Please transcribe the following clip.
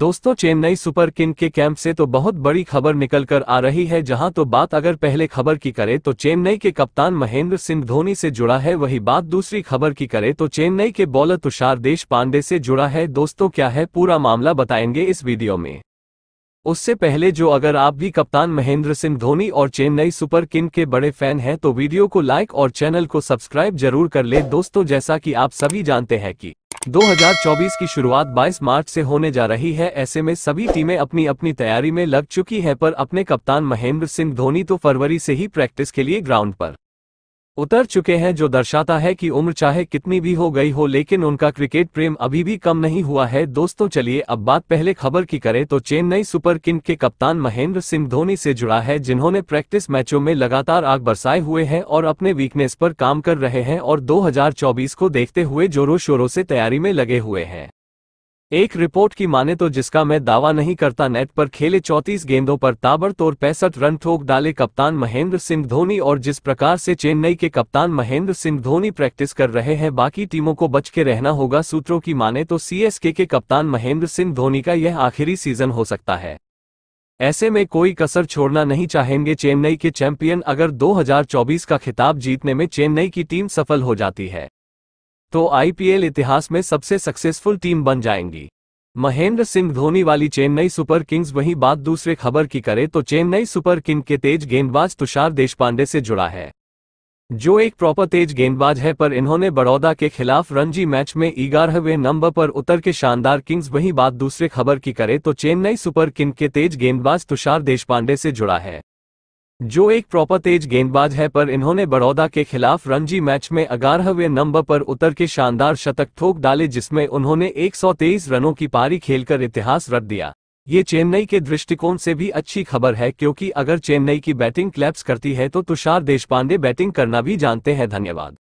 दोस्तों Chennai super king के camp से तो बहुत बड़ी खबर निकलकर आ रही है जहां तो बात अगर पहले खबर की करे तो चेन्नई के कप्तान महेंद्र सिंह धोनी से जुड़ा है वही बात दूसरी खबर की करे तो चेन्नई के बॉलर तुषार देश पांडे से जुड़ा है दोस्तों क्या है पूरा मामला बताएंगे इस वीडियो में उससे पहले जो अगर आप भी कप्तान महेंद्र सिंह धोनी और चेन्नई सुपर किंग के बड़े फैन हैं तो वीडियो को लाइक और चैनल को सब्सक्राइब जरूर कर ले दोस्तों जैसा कि आप सभी जानते हैं कि 2024 की शुरुआत 22 मार्च से होने जा रही है ऐसे में सभी टीमें अपनी अपनी तैयारी में लग चुकी है पर अपने कप्तान महेंद्र सिंह धोनी तो फरवरी से ही प्रैक्टिस के लिए ग्राउंड पर उतर चुके हैं जो दर्शाता है कि उम्र चाहे कितनी भी हो गई हो लेकिन उनका क्रिकेट प्रेम अभी भी कम नहीं हुआ है दोस्तों चलिए अब बात पहले खबर की करें तो चेन्नई सुपर किंग के कप्तान महेंद्र सिंह धोनी से जुड़ा है जिन्होंने प्रैक्टिस मैचों में लगातार आग बरसाए हुए हैं और अपने वीकनेस पर काम कर रहे हैं और दो को देखते हुए जोरों शोरों से तैयारी में लगे हुए हैं एक रिपोर्ट की माने तो जिसका मैं दावा नहीं करता नेट पर खेले 34 गेंदों पर ताबड़तोड़ पैंसठ रन ठोक डाले कप्तान महेंद्र सिंह धोनी और जिस प्रकार से चेन्नई के कप्तान महेंद्र सिंह धोनी प्रैक्टिस कर रहे हैं बाकी टीमों को बच के रहना होगा सूत्रों की माने तो सीएसके के कप्तान महेंद्र सिंह धोनी का यह आखिरी सीजन हो सकता है ऐसे में कोई कसर छोड़ना नहीं चाहेंगे चेन्नई के चैंपियन अगर दो का खिताब जीतने में चेन्नई की टीम सफल हो जाती है तो आईपीएल इतिहास में सबसे सक्सेसफुल टीम बन जाएंगी महेंद्र सिंह धोनी वाली चेन्नई सुपर किंग्स वहीं बात दूसरे खबर की करे तो चेन्नई सुपर किंग के तेज गेंदबाज तुषार देशपांडे से जुड़ा है जो एक प्रॉपर तेज गेंदबाज है पर इन्होंने बड़ौदा के खिलाफ रणजी मैच में ग्यारहवें नंबर पर उतर के शानदार किंग्स वहीं बात दूसरे खबर की करे तो चेन्नई सुपर किंग के तेज गेंदबाज तुषार देशपांडे से जुड़ा है जो एक प्रॉपर तेज गेंदबाज है पर इन्होंने बड़ौदा के खिलाफ रणजी मैच में अगारहवें नंबर पर उतर के शानदार शतक ठोक डाले जिसमें उन्होंने 123 रनों की पारी खेलकर इतिहास रख दिया ये चेन्नई के दृष्टिकोण से भी अच्छी खबर है क्योंकि अगर चेन्नई की बैटिंग क्लैप्स करती है तो तुषार देशपांडे बैटिंग करना भी जानते हैं धन्यवाद